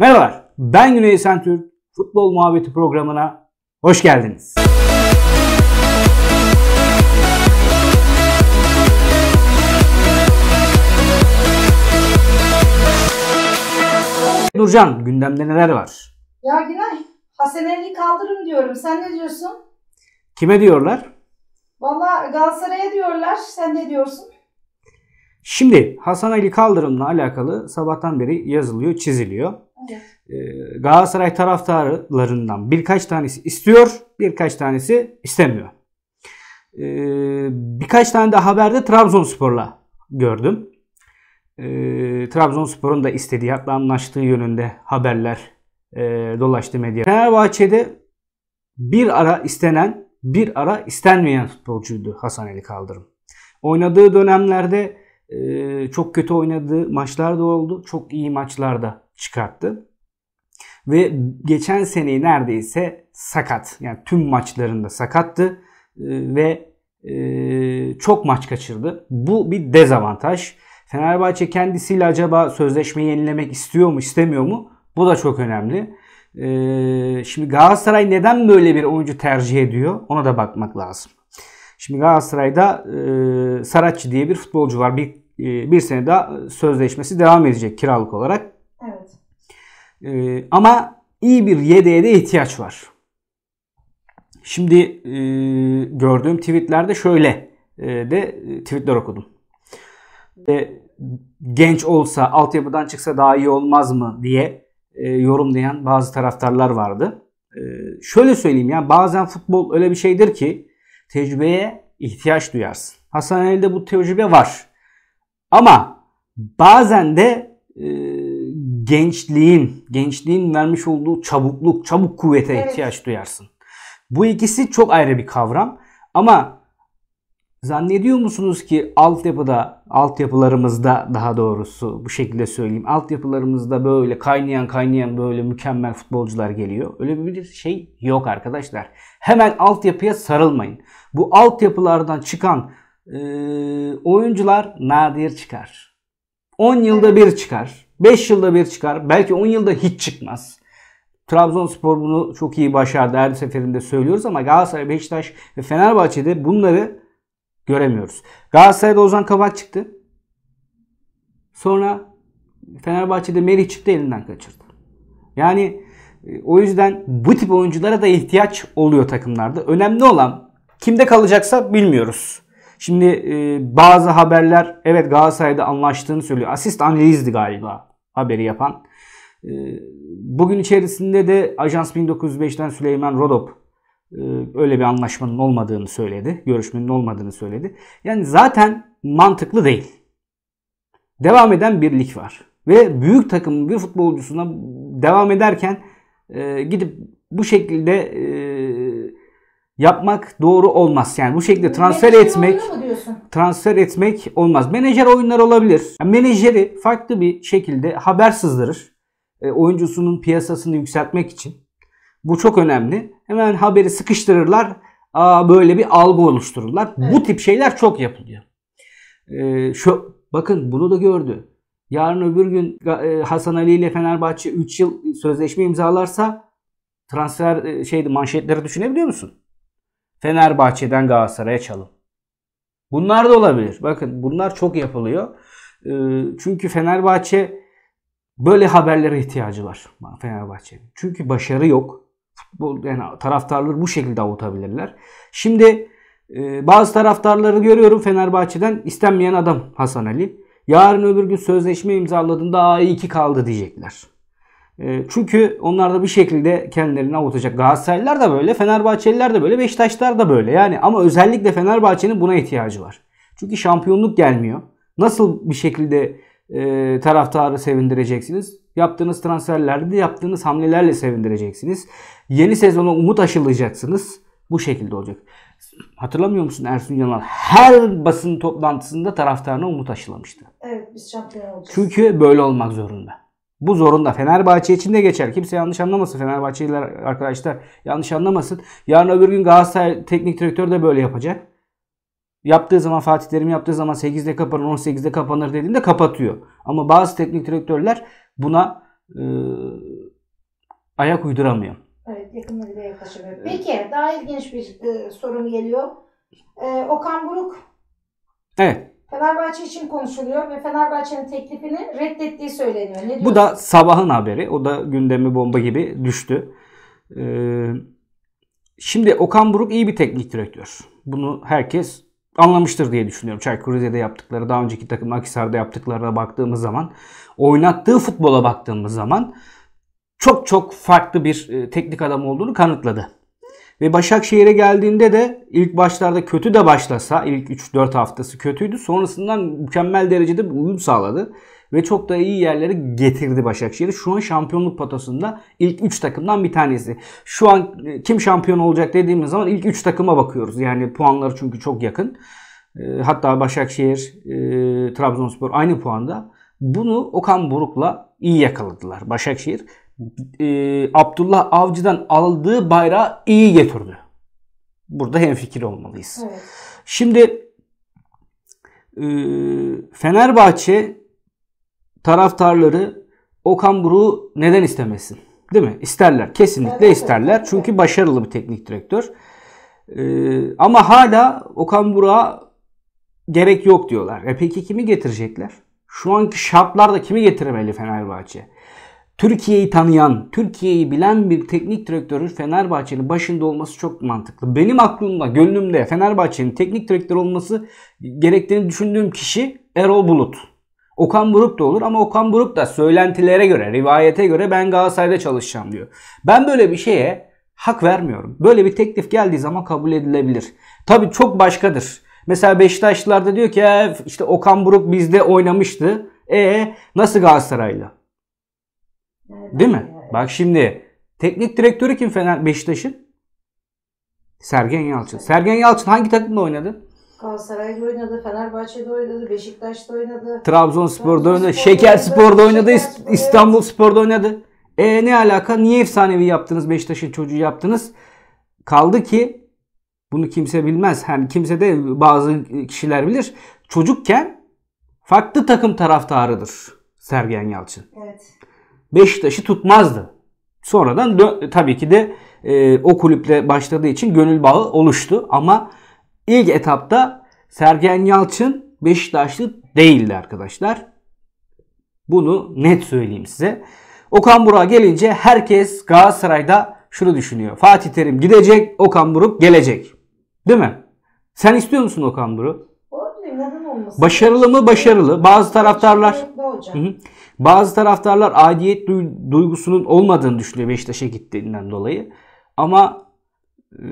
Merhabalar, ben Güney Sentür. Futbol Muhabbeti programına hoş geldiniz. Nurcan, gündemde neler var? Ya Güney. Hasan Haseneli kaldırın diyorum. Sen ne diyorsun? Kime diyorlar? Valla Galatasaray'a diyorlar. Sen ne diyorsun? Şimdi Hasan Ali kaldırımla alakalı sabahtan beri yazılıyor, çiziliyor. Evet. Galatasaray taraftarlarından birkaç tanesi istiyor, birkaç tanesi istemiyor. Ee, birkaç tane de haberde Trabzonspor'la gördüm. Ee, Trabzonspor'un da istediği, hatta anlaştığı yönünde haberler e, dolaştı medya. Fenerbahçe'de bir ara istenen, bir ara istenmeyen futbolcuydu Hasan Ali Kaldırım. Oynadığı dönemlerde e, çok kötü oynadığı maçlar da oldu. Çok iyi maçlarda çıkarttı. Ve geçen seneyi neredeyse sakat. Yani tüm maçlarında sakattı e, ve e, çok maç kaçırdı. Bu bir dezavantaj. Fenerbahçe kendisiyle acaba sözleşmeyi yenilemek istiyor mu istemiyor mu? Bu da çok önemli. E, şimdi Galatasaray neden böyle bir oyuncu tercih ediyor? Ona da bakmak lazım. Şimdi Galatasaray'da e, Saratçı diye bir futbolcu var. Bir, bir sene daha sözleşmesi devam edecek kiralık olarak. Ee, ama iyi bir yedeğe de ihtiyaç var. Şimdi e, gördüğüm tweetlerde şöyle e, de e, tweetler okudum. E, genç olsa, altyapıdan çıksa daha iyi olmaz mı diye e, yorumlayan bazı taraftarlar vardı. E, şöyle söyleyeyim ya bazen futbol öyle bir şeydir ki tecrübeye ihtiyaç duyarsın. Hasan Ali'de bu tecrübe var. Ama bazen de e, gençliğin, gençliğin vermiş olduğu çabukluk, çabuk kuvvete evet. ihtiyaç duyarsın. Bu ikisi çok ayrı bir kavram ama zannediyor musunuz ki altyapıda, altyapılarımızda daha doğrusu bu şekilde söyleyeyim. Altyapılarımızda böyle kaynayan kaynayan böyle mükemmel futbolcular geliyor. Öyle bir şey yok arkadaşlar. Hemen altyapıya sarılmayın. Bu altyapılardan çıkan e, oyuncular nadir çıkar. 10 yılda bir çıkar. 5 yılda bir çıkar. Belki 10 yılda hiç çıkmaz. Trabzonspor bunu çok iyi başardı. Her seferinde söylüyoruz ama Galatasaray, Beşiktaş ve Fenerbahçe'de bunları göremiyoruz. Galatasaray'da Ozan Kabak çıktı. Sonra Fenerbahçe'de Merih çıktı elinden kaçırdı. Yani e, o yüzden bu tip oyunculara da ihtiyaç oluyor takımlarda. Önemli olan kimde kalacaksa bilmiyoruz. Şimdi e, bazı haberler evet Galatasaray'da anlaştığını söylüyor. Asist analizdi galiba haberi yapan. Ee, bugün içerisinde de Ajans 1905'ten Süleyman Rodop e, öyle bir anlaşmanın olmadığını söyledi. Görüşmenin olmadığını söyledi. Yani zaten mantıklı değil. Devam eden birlik var. Ve büyük takımın bir futbolcusuna devam ederken e, gidip bu şekilde e, yapmak doğru olmaz. Yani bu şekilde transfer menajer etmek transfer etmek olmaz. Menajer oyunlar olabilir. Yani menajeri farklı bir şekilde haber sızdırır. E, oyuncusunun piyasasını yükseltmek için. Bu çok önemli. Hemen haberi sıkıştırırlar. Aa, böyle bir algı oluştururlar. Evet. Bu tip şeyler çok yapılıyor. E, şu bakın bunu da gördü. Yarın öbür gün e, Hasan Ali ile Fenerbahçe 3 yıl sözleşme imzalarsa transfer e, şeydi manşetleri düşünebiliyor musun? Fenerbahçe'den Galatasaray'a çalın. Bunlar da olabilir. Bakın bunlar çok yapılıyor. Ee, çünkü Fenerbahçe böyle haberlere ihtiyacı var Fenerbahçe. Çünkü başarı yok. Bu yani taraftarları bu şekilde avutabilirler. Şimdi e, bazı taraftarları görüyorum Fenerbahçe'den istenmeyen adam Hasan Ali. Yarın öbür gün sözleşme imzaladığında iyi ki kaldı diyecekler. Ee, çünkü onlar da bir şekilde kendilerini avutacak. Galatasaraylılar da böyle, Fenerbahçeliler de böyle, Beşiktaşlar da böyle. Yani ama özellikle Fenerbahçe'nin buna ihtiyacı var. Çünkü şampiyonluk gelmiyor. Nasıl bir şekilde e, taraftarı sevindireceksiniz? Yaptığınız transferlerde, yaptığınız hamlelerle sevindireceksiniz. Yeni sezona umut aşılayacaksınız. Bu şekilde olacak. Hatırlamıyor musun Ersun Yanal? Her basın toplantısında taraftarına umut aşılamıştı. Evet biz şampiyon olacağız. Çünkü böyle olmak zorunda. Bu zorunda. Fenerbahçe için de geçer. Kimse yanlış anlamasın. Fenerbahçeliler arkadaşlar yanlış anlamasın. Yarın öbür gün Galatasaray teknik direktör de böyle yapacak. Yaptığı zaman Fatih Terim yaptığı zaman 8'de kapanır 18'de kapanır dediğinde kapatıyor. Ama bazı teknik direktörler buna e, ayak uyduramıyor. Evet yakınlarıyla yaklaşıyor. Peki daha ilginç bir e, sorum geliyor. E, Okan Buruk. Evet. Fenerbahçe için konuşuluyor ve Fenerbahçe'nin teklifini reddettiği söyleniyor. Ne Bu da sabahın haberi. O da gündemi bomba gibi düştü. Ee, şimdi Okan Buruk iyi bir teknik direktör. Bunu herkes anlamıştır diye düşünüyorum. Çaykur Rize'de yaptıkları, daha önceki takım Akhisar'da yaptıklarına baktığımız zaman, oynattığı futbola baktığımız zaman çok çok farklı bir e, teknik adam olduğunu kanıtladı. Ve Başakşehir'e geldiğinde de ilk başlarda kötü de başlasa ilk 3-4 haftası kötüydü. Sonrasından mükemmel derecede uyum sağladı. Ve çok da iyi yerleri getirdi Başakşehir'i. Şu an şampiyonluk patosunda ilk 3 takımdan bir tanesi. Şu an e, kim şampiyon olacak dediğimiz zaman ilk 3 takıma bakıyoruz. Yani puanları çünkü çok yakın. E, hatta Başakşehir, e, Trabzonspor aynı puanda. Bunu Okan Buruk'la iyi yakaladılar Başakşehir e, Abdullah Avcı'dan aldığı bayrağı iyi getirdi. Burada hemfikir olmalıyız. Evet. Şimdi e, Fenerbahçe taraftarları Okan Buruk'u neden istemesin? Değil mi? İsterler. Kesinlikle evet, isterler. Evet. Çünkü başarılı bir teknik direktör. Ee, ama hala Okan Burak'a gerek yok diyorlar. E peki kimi getirecekler? Şu anki şartlarda kimi getiremeli Fenerbahçe? Türkiye'yi tanıyan, Türkiye'yi bilen bir teknik direktörün Fenerbahçe'nin başında olması çok mantıklı. Benim aklımda, gönlümde Fenerbahçe'nin teknik direktör olması gerektiğini düşündüğüm kişi Erol Bulut. Okan Buruk da olur ama Okan Buruk da söylentilere göre, rivayete göre ben Galatasaray'da çalışacağım diyor. Ben böyle bir şeye hak vermiyorum. Böyle bir teklif geldiği zaman kabul edilebilir. Tabi çok başkadır. Mesela Beşiktaşlılar da diyor ki e, işte Okan Buruk bizde oynamıştı. E nasıl Galatasaray'la? Değil mi? Yani? Bak şimdi teknik direktörü kim Fener Beşiktaş'ın? Sergen Yalçın. Sergen Yalçın hangi takımda oynadı? Galatasaray'da oynadı, Fenerbahçe'de oynadı, Beşiktaş'ta oynadı. Trabzonspor'da Trabzon oynadı, Şekerspor'da oynadı, Şeker, İstanbul Spor'da oynadı. E ne alaka? Niye efsanevi yaptınız? Beşiktaş'ın çocuğu yaptınız. Kaldı ki bunu kimse bilmez. Yani kimse de bazı kişiler bilir. Çocukken farklı takım taraftarıdır Sergen Yalçın. Evet. Beşiktaş'ı tutmazdı. Sonradan tabii ki de e, o kulüple başladığı için gönül bağı oluştu. Ama ilk etapta Sergen Yalçın Beşiktaşlı değildi arkadaşlar. Bunu net söyleyeyim size. Okan Burak'a gelince herkes Galatasaray'da şunu düşünüyor. Fatih Terim gidecek, Okan Buruk gelecek. Değil mi? Sen istiyor musun Okan Buruk? Başarılı mı? Başarılı. Bazı taraftarlar hocam. Hı hı. Bazı taraftarlar aidiyet duygusunun olmadığını düşünüyor Beşiktaş'a gittiğinden dolayı. Ama e,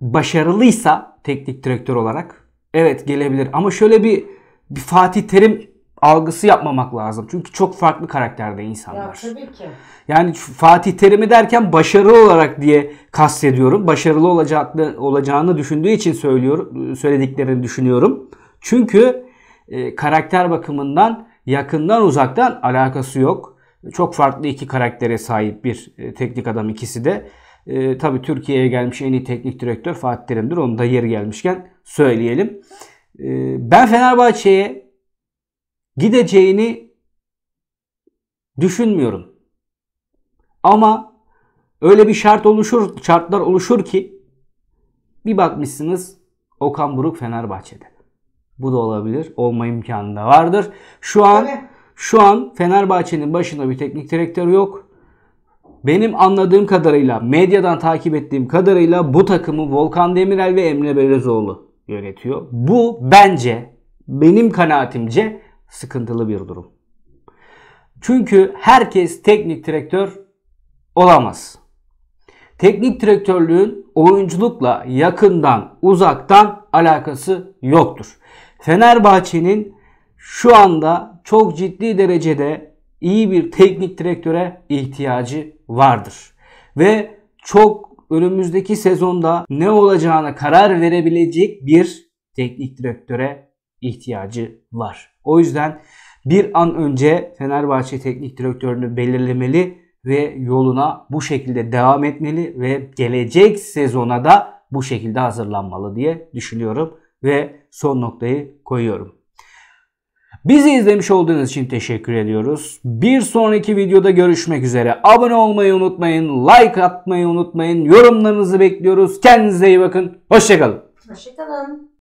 başarılıysa teknik direktör olarak evet gelebilir. Ama şöyle bir, bir Fatih Terim algısı yapmamak lazım. Çünkü çok farklı karakterde insanlar. Ya tabii ki. Yani Fatih Terim'i derken başarılı olarak diye kastediyorum. Başarılı olacağını, olacağını düşündüğü için söylüyorum, söylediklerini düşünüyorum. Çünkü e, karakter bakımından yakından uzaktan alakası yok. Çok farklı iki karaktere sahip bir e, teknik adam ikisi de. E, tabii Türkiye'ye gelmiş en iyi teknik direktör Fatih Terim'dir. Onu da yeri gelmişken söyleyelim. E, ben Fenerbahçe'ye gideceğini düşünmüyorum. Ama öyle bir şart oluşur, şartlar oluşur ki bir bakmışsınız Okan Buruk Fenerbahçe'de. Bu da olabilir. Olma imkanı da vardır. Şu an şu an Fenerbahçe'nin başında bir teknik direktör yok. Benim anladığım kadarıyla, medyadan takip ettiğim kadarıyla bu takımı Volkan Demirel ve Emre Belezoğlu yönetiyor. Bu bence, benim kanaatimce sıkıntılı bir durum. Çünkü herkes teknik direktör olamaz. Teknik direktörlüğün oyunculukla yakından, uzaktan alakası yoktur. Fenerbahçe'nin şu anda çok ciddi derecede iyi bir teknik direktöre ihtiyacı vardır. Ve çok önümüzdeki sezonda ne olacağına karar verebilecek bir teknik direktöre ihtiyacı var. O yüzden bir an önce Fenerbahçe teknik direktörünü belirlemeli ve yoluna bu şekilde devam etmeli ve gelecek sezona da bu şekilde hazırlanmalı diye düşünüyorum ve son noktayı koyuyorum. Bizi izlemiş olduğunuz için teşekkür ediyoruz. Bir sonraki videoda görüşmek üzere. Abone olmayı unutmayın, like atmayı unutmayın. Yorumlarınızı bekliyoruz. Kendinize iyi bakın. Hoşçakalın. Hoşçakalın.